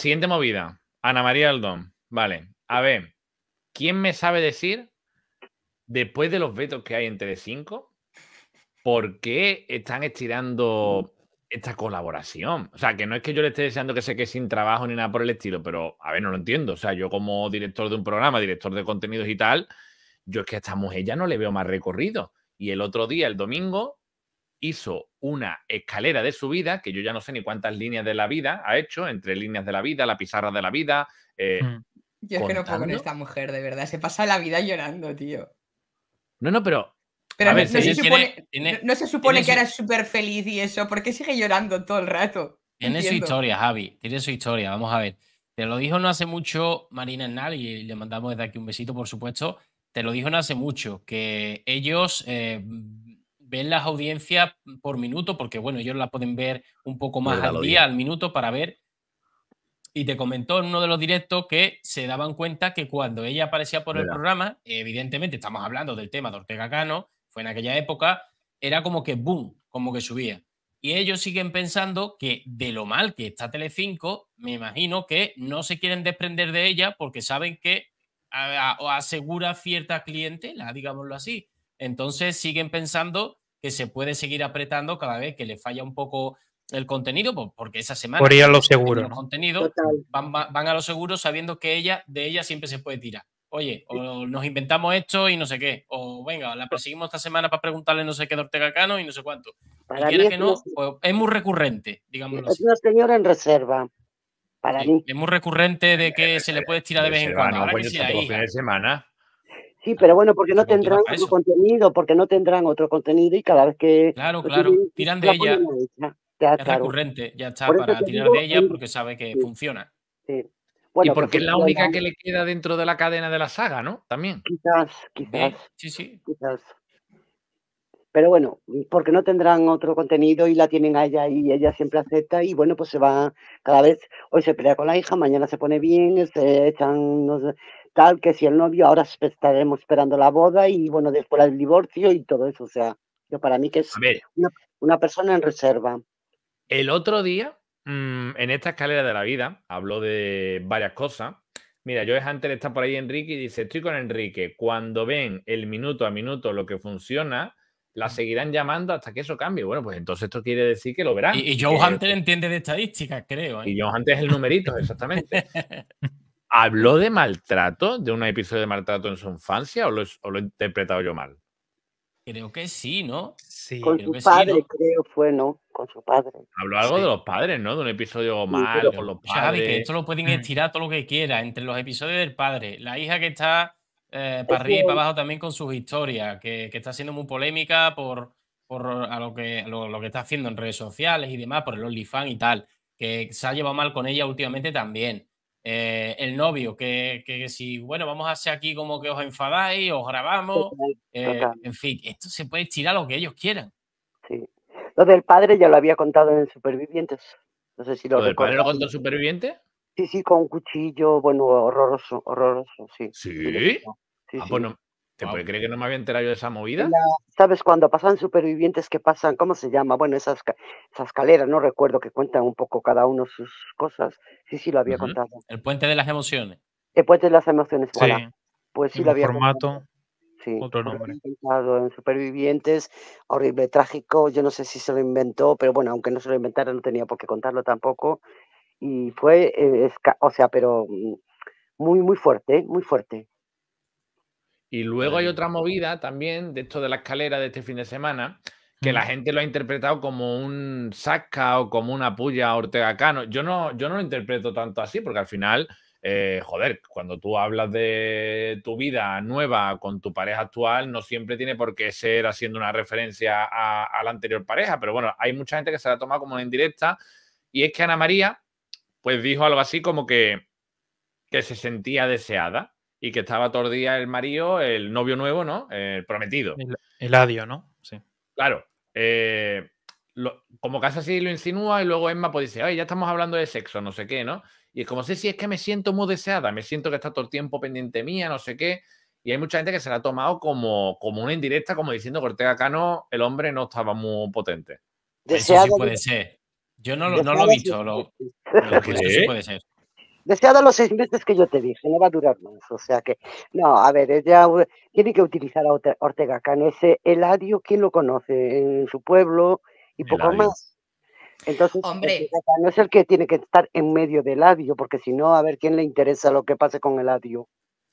siguiente movida. Ana María Aldón. Vale. A ver, ¿quién me sabe decir, después de los vetos que hay entre cinco, por qué están estirando esta colaboración? O sea, que no es que yo le esté deseando que se quede sin trabajo ni nada por el estilo, pero a ver, no lo entiendo. O sea, yo como director de un programa, director de contenidos y tal, yo es que a esta mujer ya no le veo más recorrido. Y el otro día, el domingo, hizo una escalera de su vida, que yo ya no sé ni cuántas líneas de la vida ha hecho, entre líneas de la vida, la pizarra de la vida. Eh, hmm. Yo es que no puedo con esta mujer, de verdad. Se pasa la vida llorando, tío. No, no, pero. Pero no, ver, no, se supone, que era súper feliz y eso. ¿Por qué sigue llorando todo el rato? Tiene su historia, Javi. Tiene su historia. Vamos a ver. Te lo dijo no hace mucho Marina Hernal y le mandamos desde aquí un besito, por supuesto. Te lo dijo no hace mucho que ellos eh, ven las audiencias por minuto, porque bueno, ellos la pueden ver un poco más al día, al minuto, para ver. Y te comentó en uno de los directos que se daban cuenta que cuando ella aparecía por el programa, evidentemente estamos hablando del tema de Ortega Cano, fue en aquella época, era como que boom, como que subía. Y ellos siguen pensando que de lo mal que está Telecinco, me imagino que no se quieren desprender de ella porque saben que asegura asegura cierta clientela, digámoslo así. Entonces siguen pensando que se puede seguir apretando cada vez que le falla un poco el contenido, porque esa semana por a los seguros van, a lo seguros sabiendo que ella, de ella siempre se puede tirar. Oye, o nos inventamos esto y no sé qué, o venga, la perseguimos esta semana para preguntarle no sé qué de Ortega Cano y no sé cuánto. es no, pues, es muy recurrente, digamos. Es una señora en reserva. Para Es muy recurrente de que se le puede tirar de vez en cuando. Ahora ahí. Sí, pero bueno, porque no tendrán otro contenido, porque no tendrán otro contenido y cada vez que... Claro, claro, tiran de ella. Ya, es recurrente, ya está para tirar de ella porque sabe que funciona. Sí. y pues porque es la única que le queda dentro de la cadena de la saga, ¿no? También. Quizás, quizás. Sí, sí. Quizás. Pero bueno, porque no tendrán otro contenido y la tienen a ella y ella siempre acepta y bueno, pues se va cada vez, hoy se pelea con la hija, mañana se pone bien, se echan, no sé, que si el novio, ahora estaremos esperando la boda y bueno, después el divorcio y todo eso. O sea, yo para mí que es una, persona en reserva. El otro día, mm, en esta escalera de la vida, habló de varias cosas. Mira, es Hunter está por ahí, Enrique, y dice, estoy con Enrique. Cuando ven el minuto a minuto lo que funciona, la mm. seguirán llamando hasta que eso cambie. Bueno, pues entonces esto quiere decir que lo verán. Y, y Joe Hunter entiende de estadísticas, creo. ¿eh? Y Joe Hunter es el numerito, exactamente. ¿Habló de maltrato, de un episodio de maltrato en su infancia o lo, he interpretado yo mal? Creo que sí, ¿no? Sí, con su padre, sí, creo, fue, ¿no? Con su padre. Habló algo de los padres, ¿no? De un episodio mal, con los padres. Javi, que esto lo pueden mm. estirar todo lo que quiera, entre los episodios del padre, la hija que está eh, para arriba y para abajo también con sus historias, que, está siendo muy polémica por, por lo, que, lo, que está haciendo en redes sociales y demás, por el OnlyFans y tal, que se ha llevado mal con ella últimamente también. Eh, el novio, que, que, si, bueno, vamos a hacer aquí como que os enfadáis, os grabamos, eh, en fin, esto se puede estirar lo que ellos quieran. Sí. Lo del padre ya lo había contado en Supervivientes. No sé si lo, del padre lo contó en Supervivientes? Sí, sí, con un cuchillo, bueno, horroroso, horroroso, sí. sí, sí. bueno, ah, pues ¿Te que no me había enterado yo de esa movida? ¿Sabes cuando pasan supervivientes que pasan? ¿Cómo se llama? Bueno, esas, escaleras, no recuerdo que cuentan un poco cada uno sus cosas. Sí, sí, lo había contado. El puente de las emociones. El puente de las emociones, sí. Pues sí, lo había formato. Sí, otro nombre. en Supervivientes, horrible, trágico. Yo no sé si se lo inventó, pero bueno, aunque no se lo inventara, no tenía por qué contarlo tampoco. Y fue, eh, o sea, pero mm, muy, muy fuerte, muy fuerte. Y luego hay otra movida también de esto de la escalera de este fin de semana, que la mm. gente lo ha interpretado como un saca o como una puya Ortega Cano. Yo no, yo no lo interpreto tanto así, porque al final, eh, joder, cuando tú hablas de tu vida nueva con tu pareja actual, no siempre tiene por qué ser haciendo una referencia a, la anterior pareja. Pero bueno, hay mucha gente que se la toma como una indirecta. Y es que Ana María, pues dijo algo así como que, que se sentía deseada y que estaba todo el día el marido, el novio nuevo, ¿no? El prometido. El, adio, ¿no? Sí. Claro. Eh, como Casa así lo insinúa y luego Emma puede dice, ay, ya estamos hablando de sexo, no sé qué, ¿no? Y es como, sé si es que me siento muy deseada, me siento que está todo el tiempo pendiente mía, no sé qué. Y hay mucha gente que se la ha tomado como, como una indirecta, como diciendo que Ortega Cano, el hombre no estaba muy potente. Deseado. puede ser. Yo no, lo, no lo he dicho. Lo, sí puede ser deseado los seis meses que yo te dije, no va a durar más. O sea que, no, a ver, ella tiene que utilizar a Ortega Canese. Eladio, ¿quién lo conoce? En su pueblo y poco más. Entonces, Hombre. no es el que tiene que estar en medio del adio, porque si no, a ver quién le interesa lo que pase con el Eladio.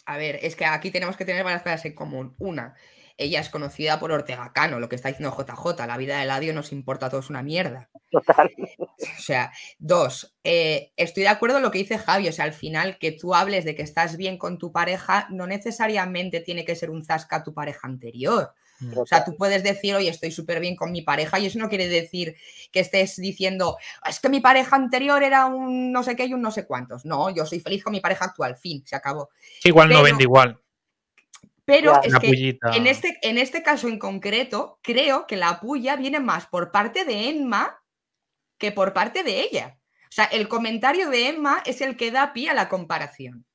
A ver, es que aquí tenemos que tener varias cosas en común. Una, ella es conocida por Ortega Cano, lo que está diciendo JJ, la vida de adiós nos importa a todos una mierda. Total. O sea, dos, eh, estoy de acuerdo en lo que dice Javi, o sea, al final que tú hables de que estás bien con tu pareja, no necesariamente tiene que ser un zasca tu pareja anterior. Mm. O sea, tú puedes decir, oye, estoy súper bien con mi pareja, y eso no quiere decir que estés diciendo, es que mi pareja anterior era un no sé qué y un no sé cuántos. No, yo soy feliz con mi pareja actual, fin, se acabó. igual no vende igual. Pero es que en este, en este caso en concreto, creo que la puya viene más por parte de Emma que por parte de ella. O sea, el comentario de Emma es el que da pie a la comparación.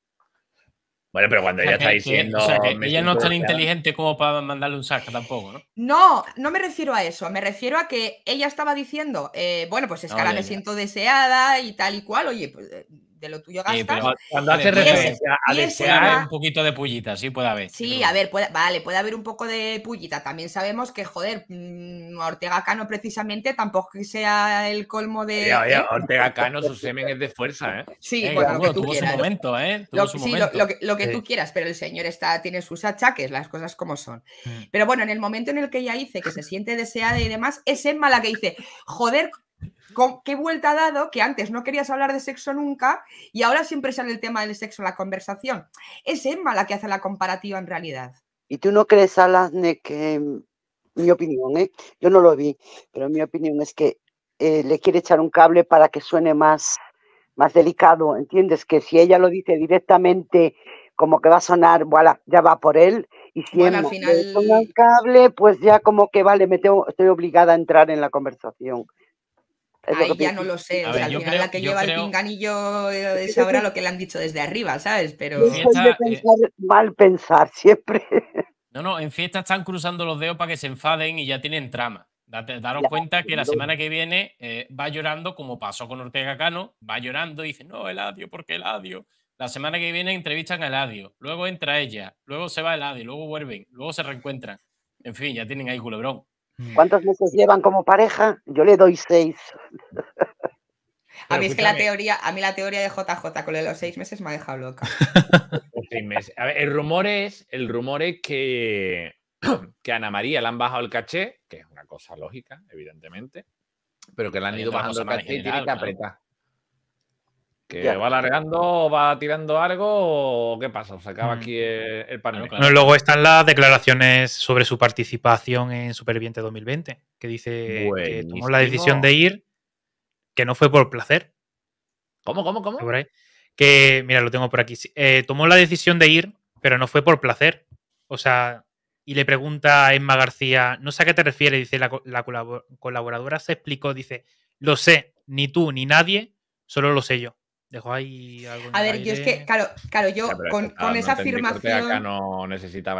Bueno, pero cuando ella está diciendo. O sea, ella no es tan inteligente como para mandarle un saco tampoco, ¿no? No, no me refiero a eso. Me refiero a que ella estaba diciendo, eh, bueno, pues es ah, que ahora me siento deseada y tal y cual. Oye, pues, eh, de lo tuyo gastas. Sí, pero cuando hace referencia a desear un poquito de pullita, sí puede haber. Sí, a ver, vale, puede haber un poco de pullita. También sabemos que, joder, mm, Ortega Cano precisamente tampoco que sea el colmo de... ¿eh? Ortega Cano, su semen es de fuerza, ¿eh? Sí, por lo que tú tuvo Su momento, ¿eh? sí, Lo, que, tú quieras, pero el señor está, tiene sus achaques, las cosas como son. Mm. Pero bueno, en el momento en el que ella dice que se siente deseada y demás, es Emma la que dice, joder, qué vuelta ha dado que antes no querías hablar de sexo nunca y ahora siempre sale el tema del sexo en la conversación. Es Emma la que hace la comparativa en realidad. ¿Y tú no crees, Alan, que, mm, mi opinión, ¿eh? yo no lo vi, pero mi opinión es que eh, le quiere echar un cable para que suene más, más delicado, ¿entiendes? Que si ella lo dice directamente, como que va a sonar, ya va por él, y si bueno, al final... un cable, pues ya como que vale, me tengo, estoy obligada a entrar en la conversación. Ahí ya no lo sé. la que lleva el pinganillo eh, es sabrá lo que le han dicho desde arriba, ¿sabes? Pero. Eh, pensar, mal pensar siempre. No, no, en fiesta están cruzando los dedos para que se enfaden y ya tienen trama. Daros cuenta que la semana que viene eh, va llorando, como pasó con Ortega Cano, va llorando y dice, no, el Eladio, el Eladio. La semana que viene entrevistan a Eladio, luego entra ella, luego se va Eladio, luego vuelven, luego se reencuentran. En fin, ya tienen ahí culebrón. Mm. ¿Cuántos meses llevan como pareja? Yo le doy seis. a mí es que la teoría, a mí la teoría de JJ con los seis meses me ha dejado loca. Seis meses. A ver, el rumor es, el rumor que, que Ana María le han bajado el caché, que es una cosa lógica, evidentemente, pero que le han ido bajando el caché y tiene que apretar. ¿Que va alargando, va tirando algo o qué pasa? ¿Se acaba mm. aquí el, panel? luego están las declaraciones sobre su participación en Superviviente 2020, que dice que tomó la decisión de ir, que no fue por placer. ¿Cómo, cómo, cómo? Que, mira, lo tengo por aquí. Eh, tomó la decisión de ir, pero no fue por placer. O sea, y le pregunta a Emma García, no sé a qué te refieres, dice la colaboradora, se explicó, dice, lo sé, ni tú ni nadie, solo lo sé yo. Dejo ahí algo. A ver, yo es que, claro, claro yo con, ah, esa afirmación. no necesita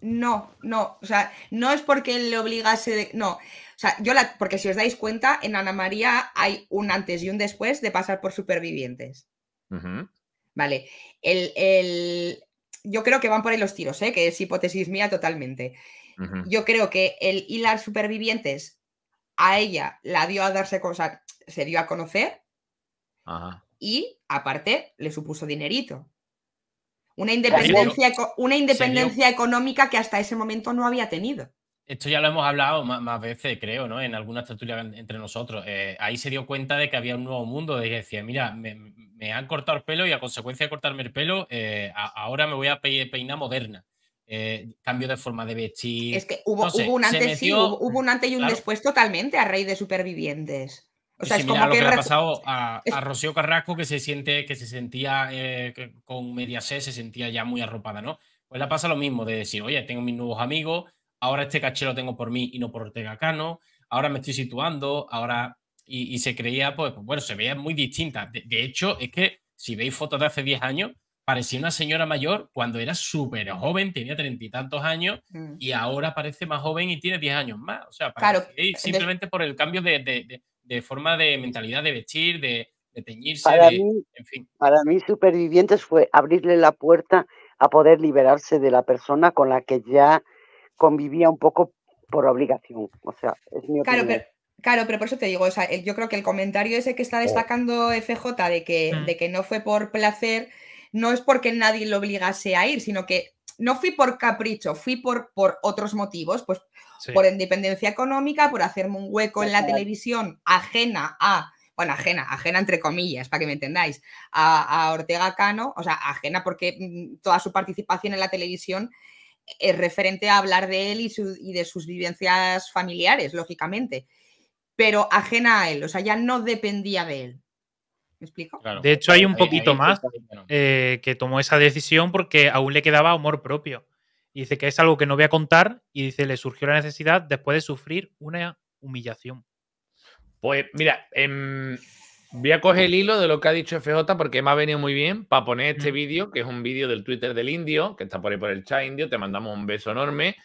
No. No, o sea, no es porque le obligase, no, o sea, yo la, porque si os dais cuenta, en Ana María hay un antes y un después de pasar por supervivientes. Vale, yo creo que van por ahí los tiros, ¿eh? que es hipótesis mía totalmente. Yo creo que el hilar supervivientes a ella la dio a darse, o se dio a conocer, y aparte le supuso dinerito. Una independencia, económica que hasta ese momento no había tenido. Esto ya lo hemos hablado más, veces, creo, ¿no? En alguna tertulias entre nosotros. Eh, ahí se dio cuenta de que había un nuevo mundo, de decía, mira, me, han cortado el pelo y a consecuencia de cortarme el pelo, eh, ahora me voy a peinar moderna. Eh, cambio de forma de vestir. Es que hubo, un antes, y un después totalmente a raíz de supervivientes. O sea, es como lo que, le ha pasado a, a, Rocío Carrasco, que se siente, que se sentía eh, con media C, se sentía ya muy arropada, ¿no? Pues le pasa lo mismo, de decir, oye, tengo mis nuevos amigos, ahora este caché lo tengo por mí y no por Ortega Cano, ahora me estoy situando, ahora. Y, se creía, pues, pues, bueno, se veía muy distinta. De, hecho, es que si veis fotos de hace 10 años, parecía una señora mayor cuando era súper joven, tenía treinta y tantos años, mm. y ahora parece más joven y tiene 10 años más. O sea, simplemente por el cambio de de forma de mentalidad de vestir, de, teñirse, para mí, en fin. Para mí, Supervivientes fue abrirle la puerta a poder liberarse de la persona con la que ya convivía un poco por obligación. O sea, es mi claro, Pero, claro, pero por eso te digo, yo creo que el comentario ese que está destacando FJ de que, mm. de que no fue por placer, no es porque nadie lo obligase a ir, sino que no fui por capricho, fui por, por otros motivos, pues por independencia económica, por hacerme un hueco en la televisión ajena a, bueno, ajena, ajena entre comillas, para que me entendáis, a, Ortega Cano, o sea, ajena porque mm, toda su participación en la televisión es referente a hablar de él y, y de sus vivencias familiares, lógicamente, pero ajena a él, o sea, ya no dependía de él explico? De hecho, hay un poquito más eh, que tomó esa decisión porque aún le quedaba humor propio. Y dice que es algo que no voy a contar y dice, le surgió la necesidad después de sufrir una humillación. Pues mira, em, voy a coger el hilo de lo que ha dicho FJ porque me ha venido muy bien para poner este mm. vídeo, que es un vídeo del Twitter del Indio, que está por ahí por el chat Indio, te mandamos un beso enorme.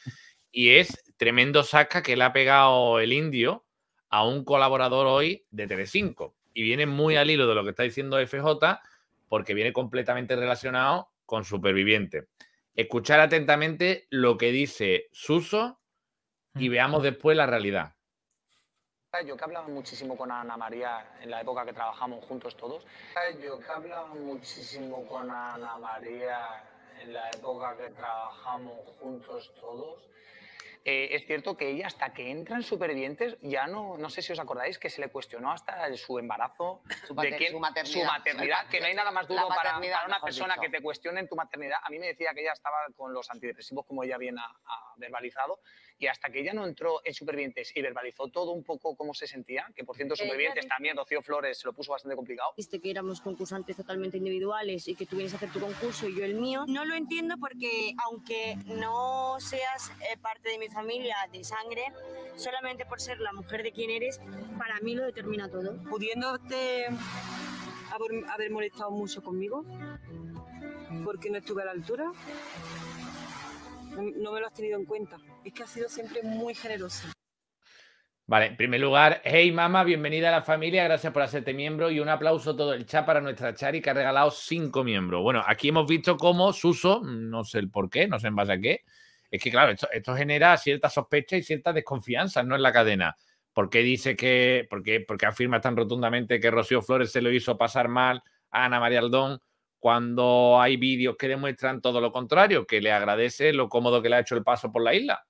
Y es tremendo saca que le ha pegado el Indio a un colaborador hoy de Telecinco y viene muy al hilo de lo que está diciendo FJ, porque viene completamente relacionado con Superviviente. Escuchar atentamente lo que dice Suso y mm. veamos después la realidad. Yo que hablaba muchísimo con Ana María en la época que trabajamos juntos todos. Yo que hablaba muchísimo con Ana María en la época que trabajamos juntos todos. Eh, es cierto que ella hasta que entra en Supervivientes, ya no, no sé si os acordáis que se le cuestionó hasta su embarazo, su, su maternidad, su maternidad que no hay nada más duro para, una persona que te cuestione en tu maternidad. A mí me decía que ella estaba con los antidepresivos, como ella bien ha, verbalizado, y hasta que ella no entró en Supervivientes y verbalizó todo un poco cómo se sentía, que por cierto, Supervivientes también, Rocío Flores se lo puso bastante complicado. Viste que éramos concursantes totalmente individuales y que tú vienes a hacer tu concurso y yo el mío. No lo entiendo porque aunque no seas eh, parte de mi familia, de sangre, solamente por ser la mujer de quien eres, para mí lo determina todo. Pudiéndote haber, molestado mucho conmigo, porque no estuve a la altura, no me lo has tenido en cuenta. Es que has sido siempre muy generosa. Vale, en primer lugar, hey mamá, bienvenida a la familia, gracias por hacerte miembro y un aplauso todo el chat para nuestra Chari que ha regalado cinco miembros. Bueno, aquí hemos visto cómo Suso, no sé el por qué, no sé en base a qué, es que, claro, esto, genera cierta sospecha y cierta desconfianza, ¿no? En la cadena. ¿Por qué dice que, porque, afirma tan rotundamente que Rocío Flores se lo hizo pasar mal a Ana María Aldón cuando hay vídeos que demuestran todo lo contrario, que le agradece lo cómodo que le ha hecho el paso por la isla?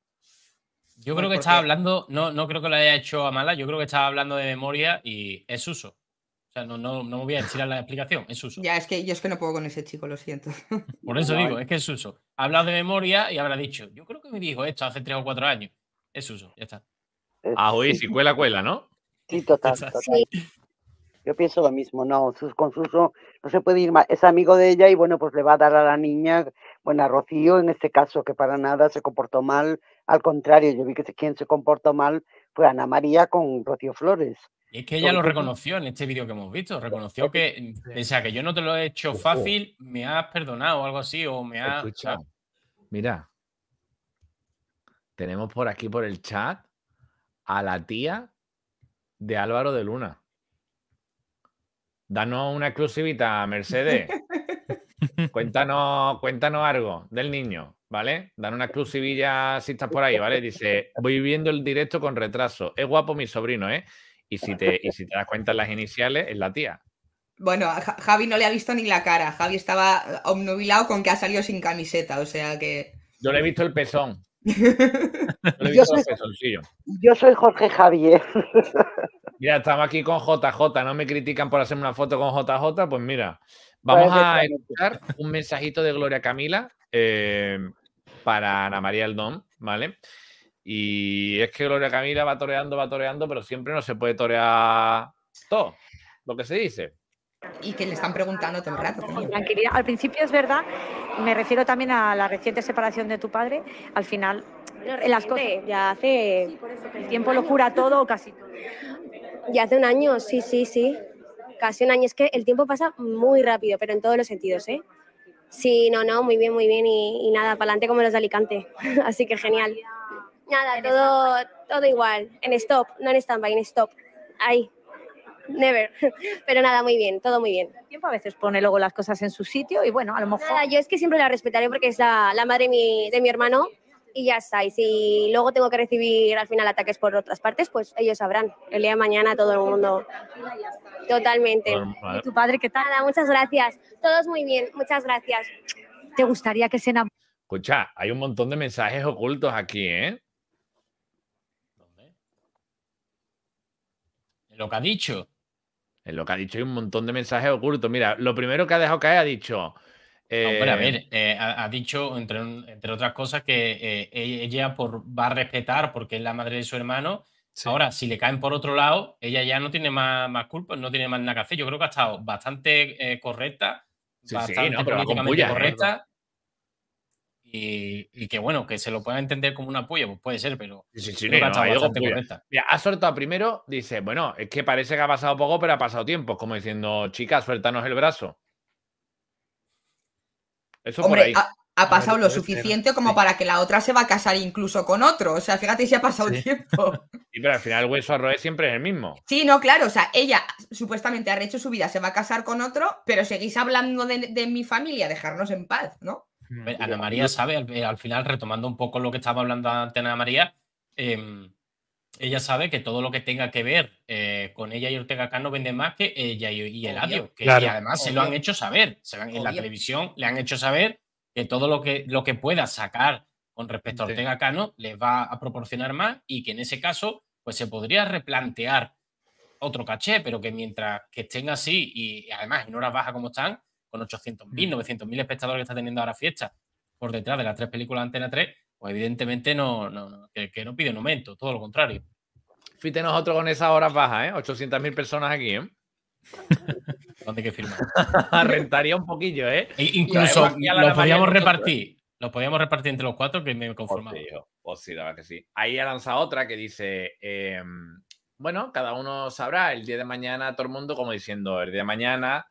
Yo creo pues que estaba hablando, no, no creo que lo haya hecho a mala, yo creo que estaba hablando de memoria y es uso. O sea, no, no, no me voy a tirar la explicación, es uso. Ya, es que yo es que no puedo con ese chico, lo siento. Por eso digo, es que es uso. hablado de memoria y habrá dicho, yo creo que me dijo esto hace tres o cuatro años. Es uso, ya está. Eh, ah, oye, si cuela, cuela, ¿no? Sí, total, total. Yo pienso lo mismo, no, sus, con Suso no se puede ir más. Es amigo de ella y bueno, pues le va a dar a la niña, bueno, a Rocío en este caso, que para nada se comportó mal. Al contrario, yo vi que quien se comportó mal fue Ana María con Rocío Flores es que ella lo reconoció en este vídeo que hemos visto. Reconoció que, o sea, que yo no te lo he hecho fácil, me has perdonado o algo así, o me has. mira, tenemos por aquí por el chat a la tía de Álvaro de Luna. Danos una exclusivita, Mercedes. cuéntanos, cuéntanos algo del niño. ¿vale? danos una exclusivilla si estás por ahí, ¿vale? Dice, voy viendo el directo con retraso. Es guapo mi sobrino, ¿eh? Y si te, das cuenta las iniciales, es la tía. Bueno, Javi no le ha visto ni la cara. Javi estaba obnubilado con que ha salido sin camiseta, o sea que. Yo le he visto el pezón. Yo, soy, Jorge Javier. Mira, estamos aquí con JJ. No me critican por hacer una foto con JJ. Pues mira, pues vamos a escuchar un mensajito de Gloria Camila eh, para Ana María Aldón, ¿vale? Y es que Gloria Camila va toreando, va toreando, pero siempre no se puede torear todo lo que se dice. Y que le están preguntando todo el rato. Tranquilidad. Al principio es verdad, me refiero también a la reciente separación de tu padre. Al final, eh, las cosas ya hace. el tiempo lo cura todo o casi todo. Ya hace un año, sí, sí, sí. Casi un año. Es que el tiempo pasa muy rápido, pero en todos los sentidos, ¿eh? Sí, no, no, muy bien, muy bien. Y, y nada, para adelante como los de Alicante. Así que genial. Nada, todo, todo igual, en stop, no en standby, en stop. Ahí, never. Pero nada, muy bien, todo muy bien. El tiempo a veces pone luego las cosas en su sitio y bueno, a lo mejor. Nada, yo es que siempre la respetaré porque es la, la madre de mi, de mi hermano y ya está. Y si luego tengo que recibir al final ataques por otras partes, pues ellos sabrán. El día de mañana todo el mundo. Totalmente. ¿Y tu padre qué tal? Nada, muchas gracias. Todos muy bien, muchas gracias. ¿Te gustaría que se enamore? Escucha, hay un montón de mensajes ocultos aquí, ¿eh? lo que ha dicho. En lo que ha dicho hay un montón de mensajes ocultos. Mira, lo primero que ha dejado caer ha dicho. a eh, ver, eh, ha, dicho, entre, otras cosas, que eh, e-, ella por, va a respetar porque es la madre de su hermano. Ahora, si le caen por otro lado, ella ya no tiene más, más culpa, no tiene más nada que hacer. Yo creo que ha estado bastante correcta, bastante políticamente correcta. Y, que bueno, que se lo pueda entender como un apoyo pues puede ser, pero sí, sí, ha soltado primero, dice, bueno, es que parece que ha pasado poco, pero ha pasado tiempo, como diciendo, chica, suéltanos el brazo. Eso Hombre, por ahí. Ha, pasado lo suficiente como para que la otra se va a casar incluso con otro. O sea, fíjate si ha pasado tiempo. Sí, pero al final el hueso arroz siempre es el mismo. Sí, no, claro. O sea, ella supuestamente ha rehecho su vida, se va a casar con otro, pero seguís hablando de mi familia, dejarnos en paz, ¿no? Mm, Ana María sabe, eh, al, final, retomando un poco lo que estaba hablando antes Ana María, em, ella sabe que todo lo que tenga que ver eh, con ella y Ortega Cano vende más que ella y, el Eladio, que además se lo han hecho saber, se van, en la televisión le han hecho saber que todo lo que, lo que pueda sacar con respecto a Ortega Cano les va a proporcionar más y que en ese caso pues se podría replantear otro caché, pero que mientras que estén así y además en horas bajas como están, con 800.000, 900.000 mm. espectadores que está teniendo ahora fiesta por detrás de las tres películas Antena 3, pues evidentemente no, que, no pide un aumento, todo lo contrario. Fíjate nosotros con esas horas bajas, ¿eh? 800.000 personas aquí, ¿eh? ¿Dónde que firmar? Rentaría un poquillo, ¿eh? E incluso lo podíamos repartir. Lo podíamos repartir entre los cuatro que me pues conformaba. Pues sí, la que sí. Ahí ha lanzado otra que dice, em, bueno, cada uno sabrá el día de mañana, todo el mundo como diciendo, el día de mañana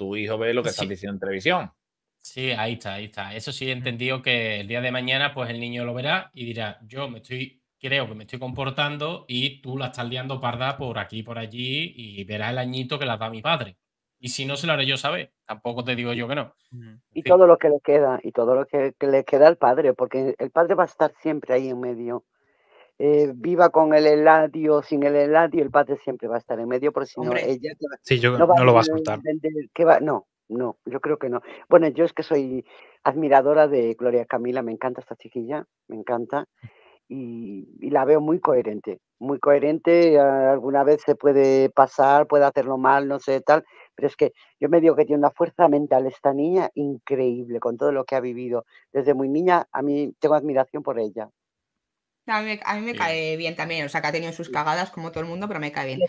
tu hijo ve lo que está diciendo en televisión. Sí, ahí está, ahí está. Eso sí he mm. entendido que el día de mañana, pues el niño lo verá y dirá, yo me estoy, creo que me estoy comportando y tú la estás liando parda por aquí, por allí y verás el añito que la da mi padre. Y si no, se lo haré yo saber. Tampoco te digo yo que no. Mm. Y todo lo que le queda, y todo lo que le queda al padre, porque el padre va a estar siempre ahí en medio. Eh, viva con el o sin el heladio el padre siempre va a estar en medio, Por si no, ella no, lo va a soltar. no, no, yo creo que no. Bueno, yo es que soy admiradora de Gloria Camila, me encanta esta chiquilla, me encanta. Y, y, la veo muy coherente, muy coherente, alguna vez se puede pasar, puede hacerlo mal, no sé, tal, pero es que yo me digo que tiene una fuerza mental esta niña increíble con todo lo que ha vivido desde muy niña, a mí tengo admiración por ella, a mí, me, cae bien también, o sea que ha tenido sus cagadas como todo el mundo, pero me cae bien.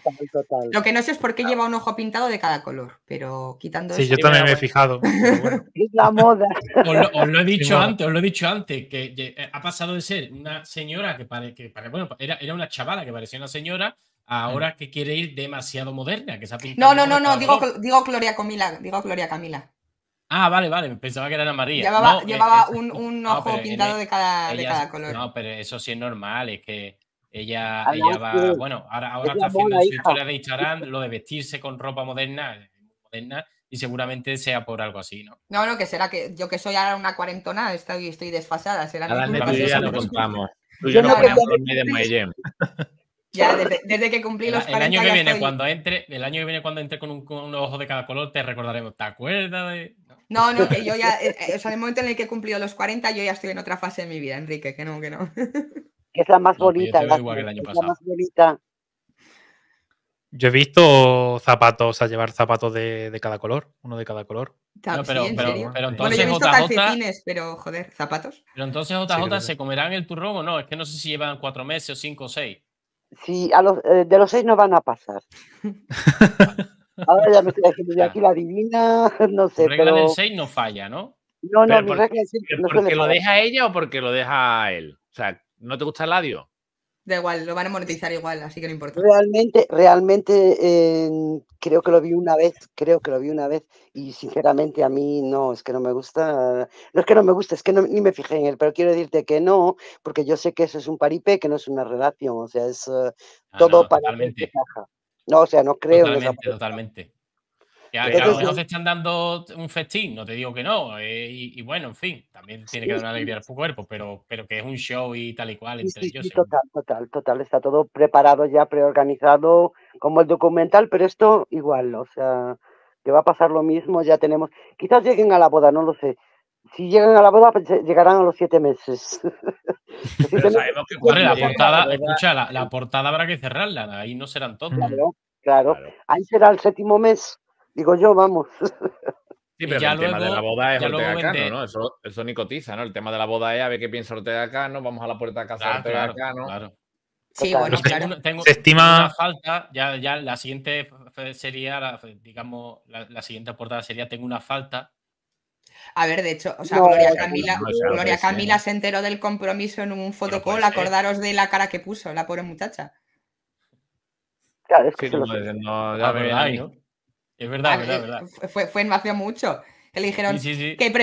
Lo que no sé es por qué lleva un ojo pintado de cada color, pero quitando Sí, yo también me he fijado. Es la moda. Os lo, he dicho antes, os lo he dicho antes, que eh, ha pasado de ser una señora que parece, que parece bueno, era, era una chavala que parecía una señora, mm. ahora que quiere ir demasiado moderna, que se ha pintado. No, no, no, no, digo, digo Gloria Camila, digo Gloria Camila. Ah, vale, vale, pensaba que era María. Llevaba, llevaba un, ah, ojo pintado de, cada, de, cada, color. No, pero eso sí es normal, es que ella, va. bueno, ahora, está haciendo su historia de Instagram, lo de vestirse con ropa moderna, eh, moderna, y seguramente sea por algo así, ¿no? No, no, que será que yo que soy ahora una cuarentona, estoy, desfasada, será. las de no contamos. yo no de ya, desde, que cumplí los 40 el año que viene, cuando entre, el año que viene cuando entre con un, ojo de cada color, te recordaremos, ¿te acuerdas? De... No, no, que yo ya, eh, eh, o sea, en el momento en el que he cumplido los 40, yo ya estoy en otra fase de mi vida, Enrique, que no, que no. Es la más pues bonita, la, es la más bonita. Yo he visto zapatos, o sea, llevar zapatos de, cada color, uno de cada color. pero, pero, entonces bueno, pero joder, zapatos. Pero entonces JJ, ¿se comerán el turrón o no? Es que no sé si llevan cuatro meses o cinco o seis. Sí, a los, eh, de los seis no van a pasar. Ahora ya me estoy diciendo, yo aquí la divina, no sé. La regla pero... del seis no falla, ¿no? No, no, pero mi porque, regla del seis no ¿Porque lo deja ella o porque lo deja él? O sea, ¿no te gusta el ladio? Da igual, lo van a monetizar igual, así que no importa. Realmente, realmente creo que lo vi una vez, creo que lo vi una vez y sinceramente a mí no, es que no me gusta, no es que no me gusta, es que ni me fijé en él, pero quiero decirte que no, porque yo sé que eso es un paripe, que no es una relación, o sea, es eh, ah, todo no, No, o sea, no creo. Totalmente, totalmente. Ya, ah, Entonces, lo no te están dando un festín, no te digo que no. Eh, y, bueno, en fin, también tiene que dar una alegría al cuerpo, pero, pero que es un show y tal y cual. Sí, total, total, total. Está todo preparado ya, preorganizado, como el documental, pero esto igual, o sea, que va a pasar lo mismo, ya tenemos. Quizás lleguen a la boda, no lo sé. Si llegan a la boda, pues, llegarán a los siete meses. sabemos que ocurre, la portada, escucha, la, portada habrá que cerrarla, ahí no serán todos. claro. Mm. Ahí será el séptimo mes. Digo yo, vamos. Sí, pero ya el tema de la boda es Ortega Cano, ¿no? Eso, eso, nicotiza, ¿no? El tema de la boda es a ver qué piensa Ortega Cano, vamos a la puerta de casa de Ortega Cano. Claro. Sí, bueno, claro. tengo, se estima una falta, ya, ya la siguiente sería, digamos, la, siguiente portada sería tengo una falta. A ver, de hecho, o sea, Gloria Camila, Gloria Camila se enteró del compromiso en un fotocall, acordaros de la cara que puso la pobre muchacha. Claro, es que sí, lo no, ya ah, verdad, ¿no? Es verdad, verdad, verdad. Fue, fue en mucho. Le dijeron que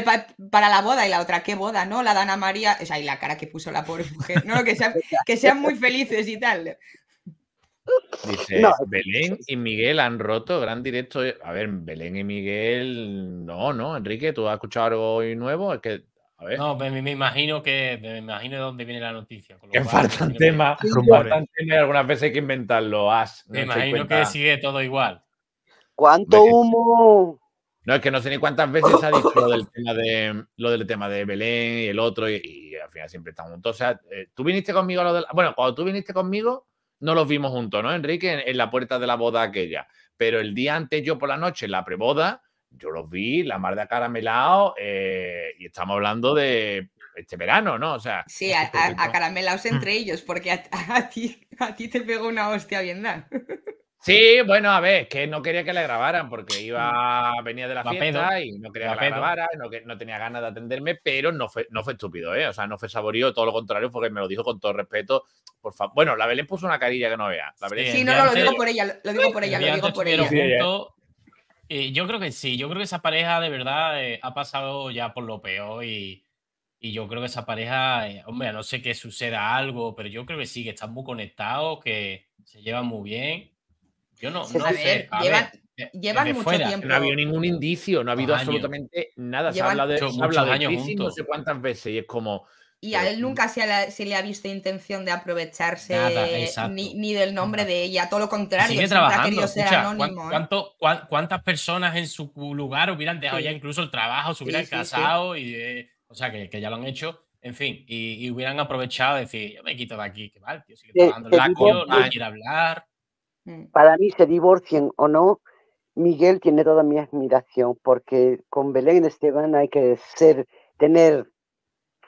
para la boda y la otra, ¿qué boda? ¿No? La Dana María. O sea, y la cara que puso la pobre mujer. No, que sean, muy felices y tal. Dice, Belén y Miguel han roto, gran directo. A ver, Belén y Miguel, no, no, Enrique, ¿tú has escuchado algo nuevo? que, No, me, imagino que, me imagino de dónde viene la noticia. que faltan temas, faltan algunas veces hay que inventarlo, has Me imagino que sigue todo igual. ¿Cuánto humo? No, es que no sé ni cuántas veces ha dicho lo del tema de, lo del tema de Belén y el otro, y, al final siempre están juntos. O sea, eh, tú viniste conmigo a lo de Bueno, cuando tú viniste conmigo, no los vimos juntos, ¿no, Enrique? En, la puerta de la boda aquella. Pero el día antes, yo por la noche, en la preboda, yo los vi, la mar de acaramelado, eh, y estamos hablando de este verano, ¿no? O sea. Sí, este a, entre mm. ellos, porque a, ti, a ti te pegó una hostia bien, ¿no? Sí, bueno, a ver, que no quería que la grabaran porque mm. iba venía de la fiesta y no quería que la grabaran, no, que, no tenía ganas de atenderme, pero no fue, no fue estúpido, ¿eh? O sea, no fue saborío, todo lo contrario, porque me lo dijo con todo respeto. Por Bueno, la Belén puso una carilla que no vea. La Belén, sí, no, lo digo por ella, lo digo por ella, lo digo por ella. Eh, yo creo que sí, yo creo que esa pareja de verdad eh, ha pasado ya por lo peor y, y yo creo que esa pareja, eh, hombre, no sé que suceda algo, pero yo creo que sí, que están muy conectados, que se llevan muy bien yo no, no sé. Ver, eh, llevan, mucho tiempo. No ha habido ningún indicio, no ha habido absolutamente nada. se se habla de, se habla de crisis no sé cuántas veces y es como. Y a él nunca se, le ha visto intención de aprovecharse ni, ni, del nombre de ella, todo lo contrario. Sigue trabajando. ¿eh? ¿Cuántas personas en su lugar hubieran dejado ya incluso el trabajo, se hubieran casado? y, eh, o sea, que, que, ya lo han hecho. En fin, y, hubieran aprovechado de decir, yo me quito de aquí, qué mal, tío, sigue trabajando. no a hablar. Mm. Para mí, se divorcien o no, Miguel tiene toda mi admiración, porque con Belén Esteban hay que ser, tener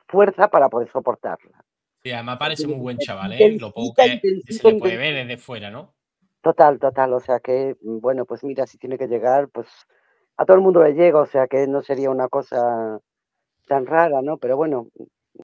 fuerza para poder soportarla. Sí, me parece muy buen chaval, ¿eh? Lo poco que se puede ver desde fuera, ¿no? Total, total. O sea que, bueno, pues mira, si tiene que llegar, pues a todo el mundo le llega, o sea que no sería una cosa tan rara, ¿no? Pero bueno,